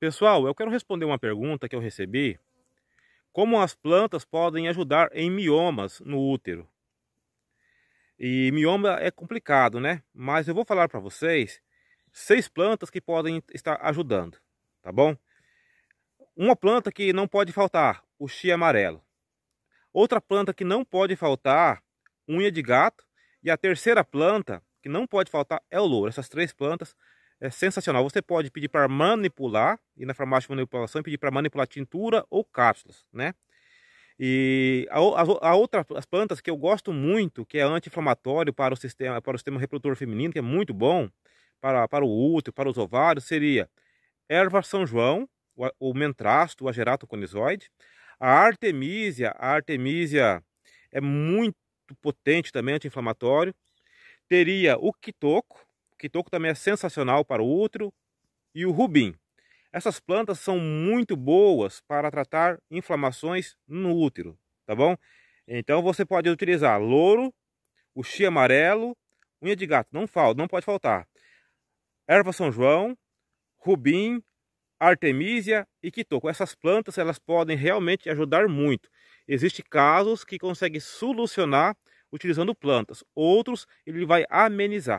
Pessoal, eu quero responder uma pergunta que eu recebi. Como as plantas podem ajudar em miomas no útero? E mioma é complicado, né? Mas eu vou falar para vocês seis plantas que podem estar ajudando, tá bom? Uma planta que não pode faltar, o chia amarelo. Outra planta que não pode faltar, unha de gato. E a terceira planta que não pode faltar é o louro. Essas três plantas é sensacional. Você pode pedir para manipular, e na farmácia de manipulação pedir para manipular tintura ou cápsulas, né? E a, a, a outra, as plantas que eu gosto muito, que é anti-inflamatório para o sistema, para o sistema reprodutor feminino, que é muito bom para, para o útero, para os ovários, seria erva São João, o, o mentrasto, o agerato a artemisia, a artemisia é muito potente também anti-inflamatório. Teria o quitoco, Kitoko também é sensacional para o útero e o rubim. Essas plantas são muito boas para tratar inflamações no útero, tá bom? Então você pode utilizar louro, o chi amarelo, unha de gato, não falta, não pode faltar. Erva São João, rubim, artemisia e quitoco. Essas plantas elas podem realmente ajudar muito. Existem casos que consegue solucionar utilizando plantas, outros ele vai amenizar.